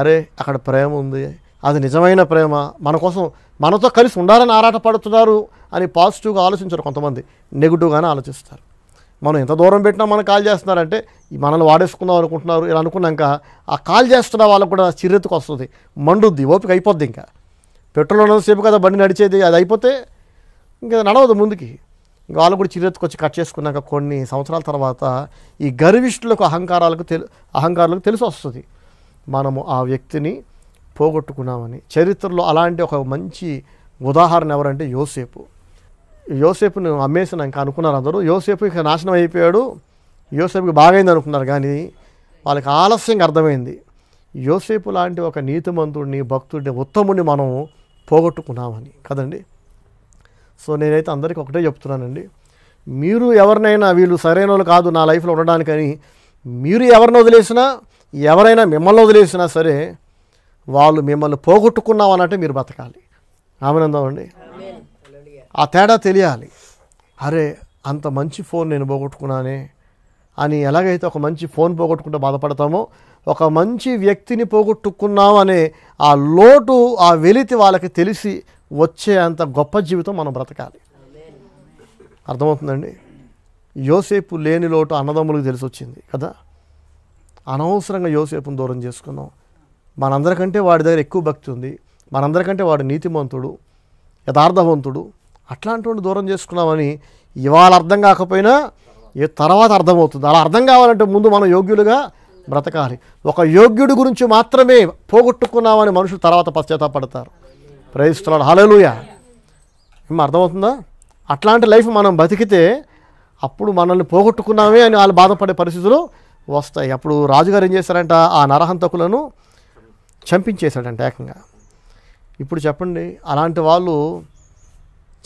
అరే అక్కడ ప్రేమ ఉంది అది నిజమైన ప్రేమ మన కోసం మనతో కలిసి ఉండాలని ఆరాటపడుతున్నారు అని పాజిటివ్గా ఆలోచించరు కొంతమంది నెగిటివ్గానే ఆలోచిస్తారు మనం ఎంత దూరం పెట్టినా మనం కాల్ చేస్తున్నారంటే మనల్ని వాడేసుకుందాం అనుకుంటున్నారు ఇలా అనుకున్నాక ఆ కాల్ చేస్తున్న వాళ్ళకు కూడా చిరెత్తుకు వస్తుంది మండుద్ది ఓపిక అయిపోద్ది ఇంకా పెట్రోల్ ఉన్నంతసేపు కదా బండి నడిచేది అది అయిపోతే ఇంకా నడవదు ముందుకి ఇంకా వాళ్ళు కూడా చిరెత్తుకొచ్చి కట్ చేసుకున్నాక కొన్ని సంవత్సరాల తర్వాత ఈ గర్విష్ఠులకు అహంకారాలకు తెలు అహంకారాలకు తెలిసి వస్తుంది మనము ఆ వ్యక్తిని పోగొట్టుకున్నామని చరిత్రలో అలాంటి ఒక మంచి ఉదాహరణ ఎవరంటే యోసేపు యోసేపును అమ్మేసిన ఇంకా అనుకున్నారు అందరూ యోసేపు ఇక నాశనం అయిపోయాడు యోసేపుకి బాగైంది అనుకున్నారు కానీ వాళ్ళకి ఆలస్యంగా అర్థమైంది యోసేపు లాంటి ఒక నీతిమంతుడిని భక్తుడిని ఉత్తముడిని మనం పోగొట్టుకున్నామని కదండి సో నేనైతే అందరికీ ఒకటే చెప్తున్నానండి మీరు ఎవరినైనా వీళ్ళు సరైన వాళ్ళు కాదు నా లైఫ్లో ఉండడానికని మీరు ఎవరిని వదిలేసినా ఎవరైనా మిమ్మల్ని వదిలేసినా సరే వాళ్ళు మిమ్మల్ని పోగొట్టుకున్నాం అనంటే మీరు బతకాలి ఆమెనందం అండి ఆ తేడా తెలియాలి అరే అంత మంచి ఫోన్ నేను పోగొట్టుకున్నానే అని ఎలాగైతే ఒక మంచి ఫోన్ పోగొట్టుకుంటే బాధపడతామో ఒక మంచి వ్యక్తిని పోగొట్టుకున్నాం అనే ఆ లోటు ఆ వెలితి వాళ్ళకి తెలిసి వచ్చే అంత గొప్ప జీవితం మనం బ్రతకాలి అర్థమవుతుందండి యోసేపు లేని లోటు అన్నదమ్ములకు తెలిసి వచ్చింది కదా అనవసరంగా యోసేపును దూరం చేసుకున్నాం మనందరికంటే వాడి దగ్గర ఎక్కువ భక్తి ఉంది మనందరికంటే వాడు నీతిమంతుడు యథార్థవంతుడు అట్లాంటి దూరం చేసుకున్నామని ఇవాళ అర్థం కాకపోయినా ఏ తర్వాత అర్థమవుతుంది అలా అర్థం కావాలంటే ముందు మనం యోగ్యులుగా బ్రతకాలి ఒక యోగ్యుడి గురించి మాత్రమే పోగొట్టుకున్నామని మనుషులు తర్వాత పశ్చాత్తాపడతారు ప్రయత్నిస్తున్నాడు హలలుయ ఏమో అర్థమవుతుందా అట్లాంటి లైఫ్ మనం బతికితే అప్పుడు మనల్ని పోగొట్టుకున్నామే అని వాళ్ళు బాధపడే పరిస్థితులు వస్తాయి అప్పుడు రాజుగారు ఏం చేశారంట ఆ నరహంతకులను చంపించేశాడంట ఏకంగా ఇప్పుడు చెప్పండి అలాంటి వాళ్ళు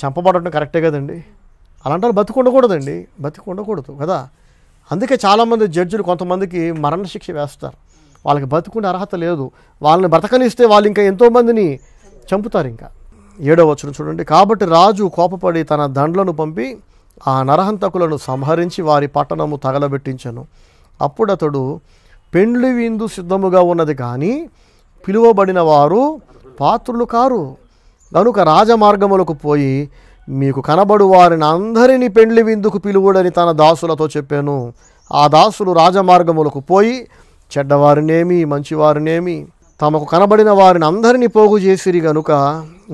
చంపబడటం కరెక్టే కదండి అలాంటి వాళ్ళు బతికుండకూడదండి బతికుండకూడదు కదా అందుకే చాలామంది జడ్జిలు కొంతమందికి మరణశిక్ష వేస్తారు వాళ్ళకి బతుకునే అర్హత లేదు వాళ్ళని బ్రతకనిస్తే వాళ్ళు ఇంకా ఎంతోమందిని చంపుతారు ఇంకా ఏడవ వచనం చూడండి కాబట్టి రాజు కోపపడి తన దండ్లను పంపి ఆ నరహంతకులను సంహరించి వారి పట్టణము తగలబెట్టించను అప్పుడు అతడు పెండ్లి విందు సిద్ధముగా ఉన్నది కానీ పిలువబడిన వారు పాత్రులు కారు గనుక రాజమార్గములకు పోయి మీకు కనబడు వారిని అందరినీ పెండ్లి విందుకు పిలువుడని తన దాసులతో చెప్పాను ఆ దాసులు రాజమార్గములకు పోయి చెడ్డవారినేమి మంచివారినేమి తమకు కనబడిన వారిని అందరినీ పోగు చేసిరి గనుక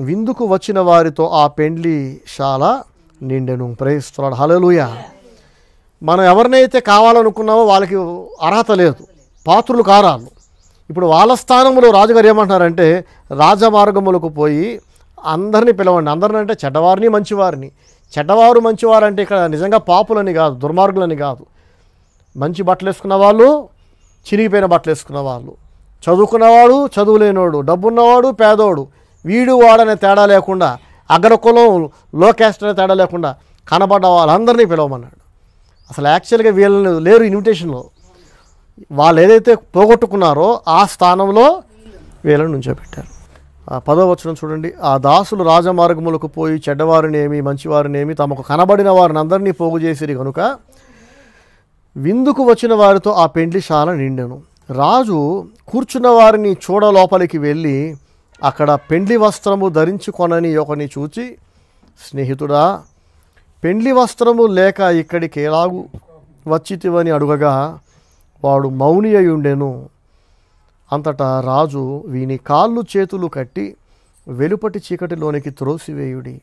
విందుకు వచ్చిన వారితో ఆ పెండ్లి చాలా నిండెను ప్రయస్తున్నాడు హలలుయ మనం ఎవరినైతే కావాలనుకున్నామో వాళ్ళకి అర్హత లేదు పాత్రులు కారాలు ఇప్పుడు వాళ్ళ స్థానంలో రాజుగారు ఏమంటున్నారంటే రాజమార్గములకు పోయి అందరినీ పిలవండి అందరిని అంటే చెడ్డవారిని మంచివారిని చెడ్డవారు మంచివారు అంటే ఇక్కడ నిజంగా పాపులని కాదు దుర్మార్గులని కాదు మంచి బట్టలు వేసుకున్న వాళ్ళు చిరిగిపోయిన బట్టలు వేసుకున్న వాళ్ళు చదువుకున్నవాడు చదువులేనివాడు డబ్బున్నవాడు పేదోడు వీడు వాడనే తేడా లేకుండా అగ్రకులం లోకేస్ట్ అనే తేడా లేకుండా కనబడ్డ వాళ్ళందరినీ పిలవమన్నాడు అసలు యాక్చువల్గా వీళ్ళని లేరు ఇన్విటేషన్లో వాళ్ళు ఏదైతే పోగొట్టుకున్నారో ఆ స్థానంలో వీళ్ళని పెట్టారు ఆ పదో వచ్చిన చూడండి ఆ దాసులు రాజమార్గములకు పోయి చెడ్డవారినేమి మంచివారినేమి తమకు కనబడిన వారిని అందరినీ పోగు చేసిరి కనుక విందుకు వచ్చిన వారితో ఆ పెండ్లి చాలా నిండెను రాజు కూర్చున్న వారిని చూడ లోపలికి వెళ్ళి అక్కడ పెండ్లి వస్త్రము ధరించుకొనని ఒకని చూచి స్నేహితుడా పెండ్లి వస్త్రము లేక ఇక్కడికి ఎలాగు వచ్చితివని అడుగగా వాడు మౌని అయి ఉండెను అంతటా రాజు వీని కాళ్ళు చేతులు కట్టి వెలుపటి చీకటిలోనికి త్రోసివేయుడి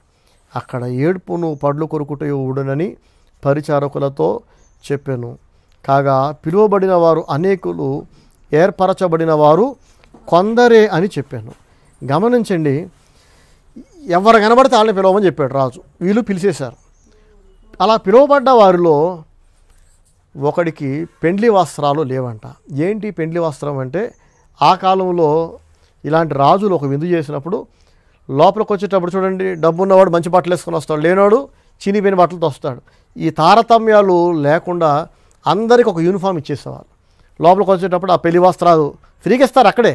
అక్కడ ఏడుపును పడ్లు కొరుకుటయో ఉడనని పరిచారకులతో చెప్పాను కాగా పిలువబడిన వారు అనేకులు ఏర్పరచబడిన వారు కొందరే అని చెప్పాను గమనించండి ఎవరు కనబడితే వాళ్ళని పిలవమని చెప్పాడు రాజు వీళ్ళు పిలిచేశారు అలా పిలువబడ్డ వారిలో ఒకడికి పెండ్లి వస్త్రాలు లేవంట ఏంటి పెండ్లి వస్త్రం అంటే ఆ కాలంలో ఇలాంటి రాజులు ఒక విందు చేసినప్పుడు లోపలికి వచ్చేటప్పుడు చూడండి డబ్బున్నవాడు మంచి బట్టలు వేసుకొని వస్తాడు లేనివాడు చినిపోయిన బట్టలతో వస్తాడు ఈ తారతమ్యాలు లేకుండా అందరికి ఒక యూనిఫామ్ ఇచ్చేసేవారు లోపలికి వచ్చేటప్పుడు ఆ పెళ్లి వస్త్రాలు ఫ్రీగా ఇస్తారు అక్కడే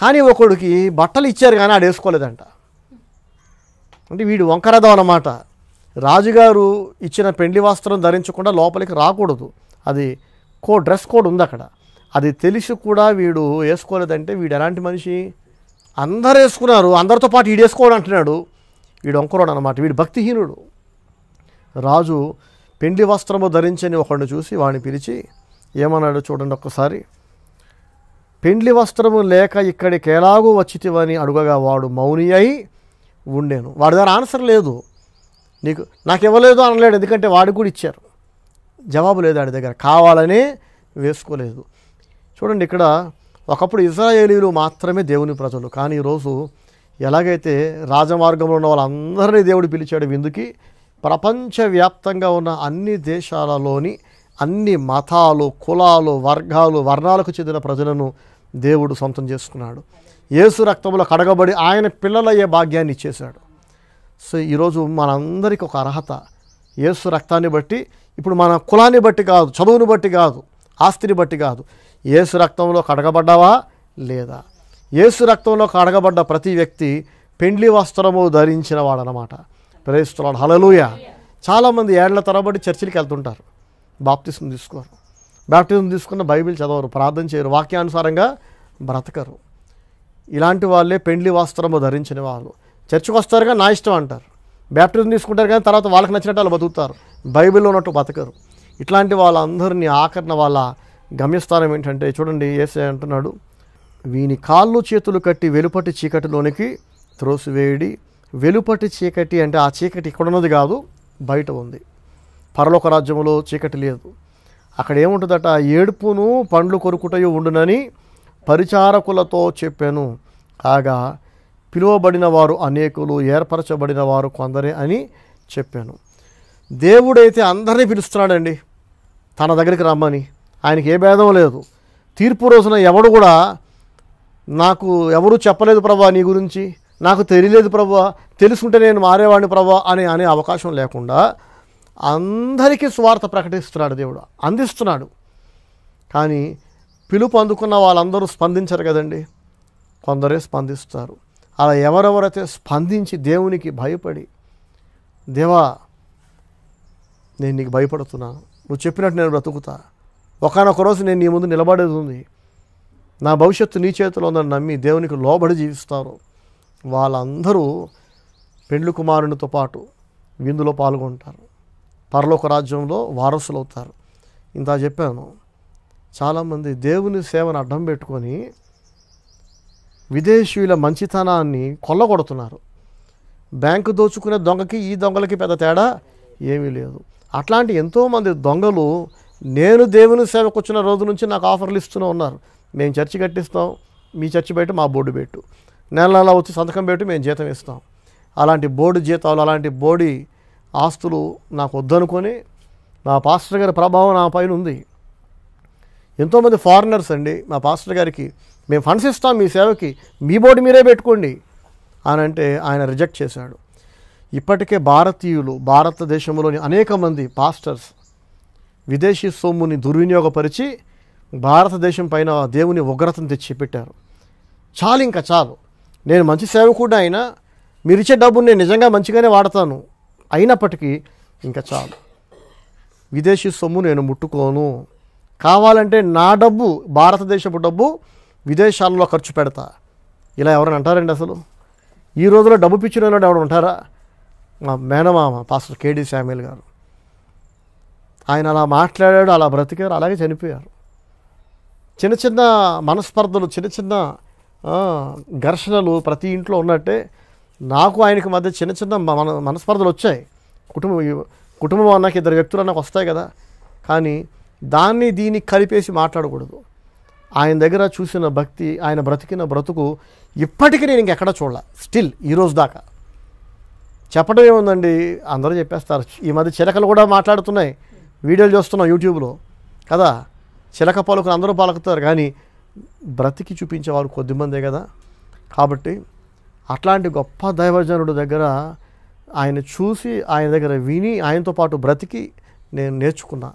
కానీ ఒకడికి బట్టలు ఇచ్చారు కానీ ఆడు వేసుకోలేదంట అంటే వీడు వంకరదం అన్నమాట రాజుగారు ఇచ్చిన పెండి వస్త్రం ధరించకుండా లోపలికి రాకూడదు అది కో డ్రెస్ కోడ్ ఉంది అక్కడ అది తెలిసి కూడా వీడు వేసుకోలేదంటే వీడు ఎలాంటి మనిషి అందరు వేసుకున్నారు అందరితో పాటు వీడు వేసుకోవడం అంటున్నాడు వీడు వంకరోడు అనమాట వీడు భక్తిహీనుడు రాజు పిండి వస్త్రము ధరించని ఒకడు చూసి వాడిని పిలిచి ఏమన్నాడు చూడండి ఒక్కసారి పిండి వస్త్రము లేక ఇక్కడికి ఎలాగూ వచ్చితివని అడుగగా వాడు మౌని అయి ఉండేను వాడి దగ్గర ఆన్సర్ లేదు నీకు నాకు ఇవ్వలేదు అనలేడు ఎందుకంటే వాడికి కూడా ఇచ్చారు జవాబు లేదు వాడి దగ్గర కావాలనే వేసుకోలేదు చూడండి ఇక్కడ ఒకప్పుడు ఇజ్రాయేలీలు మాత్రమే దేవుని ప్రజలు కానీ ఈరోజు ఎలాగైతే రాజమార్గంలో ఉన్న వాళ్ళందరినీ దేవుడు పిలిచాడు విందుకి ప్రపంచవ్యాప్తంగా ఉన్న అన్ని దేశాలలోని అన్ని మతాలు కులాలు వర్గాలు వర్ణాలకు చెందిన ప్రజలను దేవుడు సొంతం చేసుకున్నాడు ఏసు రక్తంలో కడగబడి ఆయన పిల్లలయ్యే భాగ్యాన్ని ఇచ్చేశాడు సో ఈరోజు మనందరికీ ఒక అర్హత ఏసు రక్తాన్ని బట్టి ఇప్పుడు మన కులాన్ని బట్టి కాదు చదువుని బట్టి కాదు ఆస్తిని బట్టి కాదు ఏసు రక్తంలో కడగబడ్డావా లేదా ఏసు రక్తంలో కడగబడ్డ ప్రతి వ్యక్తి పెండ్లి వస్త్రము ధరించిన వాడనమాట ప్రేస్తున్నాడు హలలుయ చాలామంది ఏళ్ల తరబడి చర్చిలకు వెళ్తుంటారు బాప్తిజం తీసుకోరు బాప్టిజం తీసుకున్న బైబిల్ చదవరు ప్రార్థన చేయరు వాక్యానుసారంగా బ్రతకరు ఇలాంటి వాళ్ళే పెండ్లి వాస్త్రము ధరించిన వాళ్ళు చర్చికి వస్తారుగా నా ఇష్టం అంటారు బ్యాప్టిజం తీసుకుంటారు కానీ తర్వాత వాళ్ళకి నచ్చినట్టు వాళ్ళు బతుకుతారు బైబిల్లో ఉన్నట్టు బతకరు ఇట్లాంటి వాళ్ళందరినీ ఆకరణ వాళ్ళ గమ్యస్థానం ఏంటంటే చూడండి ఏసే అంటున్నాడు వీని కాళ్ళు చేతులు కట్టి వెలుపటి చీకటిలోనికి త్రోసివేయడి వెలుపటి చీకటి అంటే ఆ చీకటి ఇక్కడ ఉన్నది కాదు బయట ఉంది పరలోక రాజ్యంలో చీకటి లేదు అక్కడ ఏముంటుందట ఏడుపును పండ్లు కొరుకుటయు ఉండునని పరిచారకులతో చెప్పాను కాగా పిలువబడిన వారు అనేకులు ఏర్పరచబడిన వారు కొందరే అని చెప్పాను దేవుడైతే అందరినీ పిలుస్తున్నాడండి తన దగ్గరికి రమ్మని ఆయనకి ఏ భేదం లేదు తీర్పు రోజున ఎవడు కూడా నాకు ఎవరూ చెప్పలేదు ప్రభా నీ గురించి నాకు తెలియలేదు ప్రభా తెలుసుకుంటే నేను మారేవాడిని ప్రభా అని అనే అవకాశం లేకుండా అందరికీ స్వార్థ ప్రకటిస్తున్నాడు దేవుడు అందిస్తున్నాడు కానీ పిలుపు అందుకున్న వాళ్ళందరూ స్పందించరు కదండి కొందరే స్పందిస్తారు అలా ఎవరెవరైతే స్పందించి దేవునికి భయపడి దేవా నేను నీకు భయపడుతున్నాను నువ్వు చెప్పినట్టు నేను బ్రతుకుతా ఒకనొక రోజు నేను నీ ముందు నిలబడేది ఉంది నా భవిష్యత్తు నీ చేతిలో ఉందని నమ్మి దేవునికి లోబడి జీవిస్తారు వాళ్ళందరూ పెండ్లి కుమారునితో పాటు విందులో పాల్గొంటారు పరలోక రాజ్యంలో వారసులు అవుతారు ఇంత చెప్పాను చాలామంది దేవుని సేవను అడ్డం పెట్టుకొని విదేశీయుల మంచితనాన్ని కొల్లగొడుతున్నారు బ్యాంకు దోచుకునే దొంగకి ఈ దొంగలకి పెద్ద తేడా ఏమీ లేదు అట్లాంటి ఎంతోమంది దొంగలు నేను దేవుని సేవకు వచ్చిన రోజు నుంచి నాకు ఆఫర్లు ఇస్తూనే ఉన్నారు మేము చర్చి కట్టిస్తాం మీ చర్చి బయట మా బోర్డు పెట్టు నెలలా వచ్చి సంతకం పెట్టి మేము జీతం ఇస్తాం అలాంటి బోర్డు జీతాలు అలాంటి బోడి ఆస్తులు నాకు వద్దనుకొని మా పాస్టర్ గారి ప్రభావం నా పైన ఉంది ఎంతోమంది ఫారినర్స్ అండి మా పాస్టర్ గారికి మేము ఫండ్స్ ఇస్తాం మీ సేవకి మీ బోర్డు మీరే పెట్టుకోండి అని అంటే ఆయన రిజెక్ట్ చేశాడు ఇప్పటికే భారతీయులు భారతదేశంలోని అనేక మంది పాస్టర్స్ విదేశీ సొమ్ముని దుర్వినియోగపరిచి భారతదేశం పైన దేవుని ఉగ్రతను తెచ్చిపెట్టారు చాలు ఇంకా చాలు నేను మంచి సేవకుడు అయినా మీరు ఇచ్చే డబ్బును నేను నిజంగా మంచిగానే వాడతాను అయినప్పటికీ ఇంకా చాలు విదేశీ సొమ్ము నేను ముట్టుకోను కావాలంటే నా డబ్బు భారతదేశపు డబ్బు విదేశాల్లో ఖర్చు పెడతా ఇలా ఎవరైనా అంటారండి అసలు ఈ రోజులో డబ్బు పిచ్చిన ఎవరు ఉంటారా మా మేనమామ పాస్టర్ కేడి శామ్యుల్ గారు ఆయన అలా మాట్లాడాడు అలా బ్రతికారు అలాగే చనిపోయారు చిన్న చిన్న మనస్పర్ధలు చిన్న చిన్న ఘర్షణలు ప్రతి ఇంట్లో ఉన్నట్టే నాకు ఆయనకి మధ్య చిన్న చిన్న మన మనస్పర్ధలు వచ్చాయి కుటుంబం కుటుంబం అన్నాక ఇద్దరు వ్యక్తులు నాకు వస్తాయి కదా కానీ దాన్ని దీన్ని కలిపేసి మాట్లాడకూడదు ఆయన దగ్గర చూసిన భక్తి ఆయన బ్రతికిన బ్రతుకు ఇప్పటికీ నేను ఇంకెక్కడ చూడాల స్టిల్ ఈరోజు దాకా చెప్పడం ఏముందండి అందరూ చెప్పేస్తారు ఈ మధ్య చిలకలు కూడా మాట్లాడుతున్నాయి వీడియోలు చూస్తున్నాం యూట్యూబ్లో కదా చిలక పలుకులు అందరూ పలుకుతారు కానీ బ్రతికి చూపించేవారు కొద్దిమందే కదా కాబట్టి అట్లాంటి గొప్ప దైవజనుడు దగ్గర ఆయన చూసి ఆయన దగ్గర విని ఆయనతో పాటు బ్రతికి నేను నేర్చుకున్నా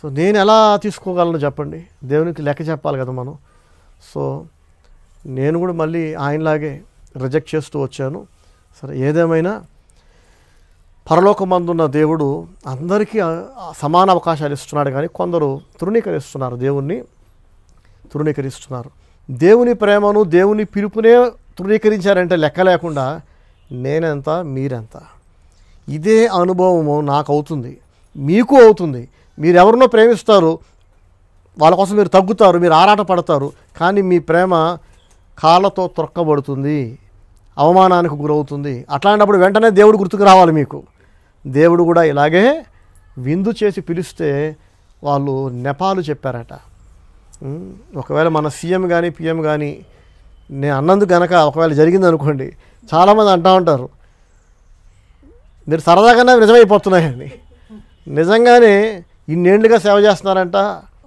సో నేను ఎలా తీసుకోగలను చెప్పండి దేవునికి లెక్క చెప్పాలి కదా మనం సో నేను కూడా మళ్ళీ ఆయనలాగే రిజెక్ట్ చేస్తూ వచ్చాను సరే ఏదేమైనా పరలోకమందున్న దేవుడు అందరికీ సమాన అవకాశాలు ఇస్తున్నాడు కానీ కొందరు తృణీకరిస్తున్నారు దేవుణ్ణి తృణీకరిస్తున్నారు దేవుని ప్రేమను దేవుని పిలుపునే తృణీకరించారంటే లెక్క లేకుండా నేనెంత మీరెంత ఇదే అనుభవము నాకు అవుతుంది మీకు అవుతుంది మీరు ఎవరినో ప్రేమిస్తారు వాళ్ళ కోసం మీరు తగ్గుతారు మీరు ఆరాట పడతారు కానీ మీ ప్రేమ కాళ్ళతో తొక్కబడుతుంది అవమానానికి గురవుతుంది అట్లాంటప్పుడు వెంటనే దేవుడు గుర్తుకు రావాలి మీకు దేవుడు కూడా ఇలాగే విందు చేసి పిలిస్తే వాళ్ళు నెపాలు చెప్పారట ఒకవేళ మన సీఎం కానీ పిఎం కానీ నేను అన్నందుకు గనక ఒకవేళ జరిగింది అనుకోండి చాలామంది అంటూ ఉంటారు మీరు సరదాగానే నిజమైపోతున్నాయండి నిజంగానే ఇన్నేళ్లుగా సేవ చేస్తున్నారంట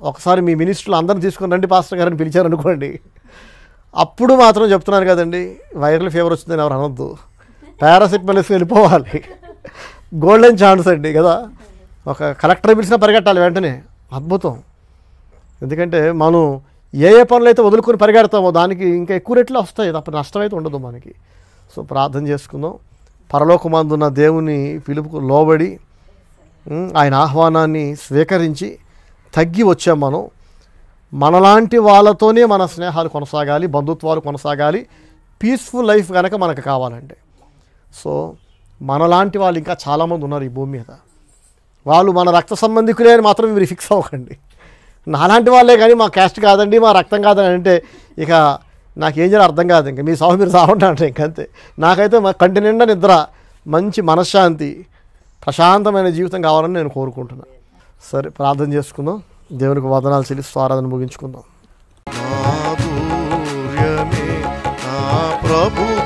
ఒకసారి మీ మినిస్టర్లు అందరిని తీసుకుని రండి పాస్టర్ గారిని పిలిచారనుకోండి అప్పుడు మాత్రం చెప్తున్నారు కదండి వైరల్ ఫీవర్ వచ్చిందని ఎవరు అనొద్దు పారాసిపల్స్ వెళ్ళిపోవాలి గోల్డెన్ ఛాన్స్ అండి కదా ఒక కలెక్టర్ పిలిచినా పరిగెట్టాలి వెంటనే అద్భుతం ఎందుకంటే మనం ఏ ఏ పనులు అయితే వదులుకొని పరిగెడతామో దానికి ఇంకా ఎక్కువ రెట్లు వస్తాయి తప్ప నష్టం అయితే ఉండదు మనకి సో ప్రార్థన చేసుకుందాం పరలోకమందున్న దేవుని పిలుపుకు లోబడి ఆయన ఆహ్వానాన్ని స్వీకరించి తగ్గి వచ్చాం మనం మనలాంటి వాళ్ళతోనే మన స్నేహాలు కొనసాగాలి బంధుత్వాలు కొనసాగాలి పీస్ఫుల్ లైఫ్ కనుక మనకు కావాలంటే సో మనలాంటి వాళ్ళు ఇంకా చాలామంది ఉన్నారు ఈ భూమి మీద వాళ్ళు మన రక్త సంబంధికులే అని మాత్రం మీరు ఫిక్స్ అవ్వకండి నాలాంటి వాళ్ళే కానీ మా క్యాస్ట్ కాదండి మా రక్తం కాదని అంటే ఇక నాకేం చేయాలి అర్థం కాదు ఇంక మీ సాగు మీరు సాగుంటాను ఇంకంతే నాకైతే కంటి నిండా నిద్ర మంచి మనశ్శాంతి ప్రశాంతమైన జీవితం కావాలని నేను కోరుకుంటున్నాను సరే ప్రార్థన చేసుకుందాం దేవునికి వదనాలు చెల్లిస్తూ ఆరాధన ముగించుకుందాం ప్రభు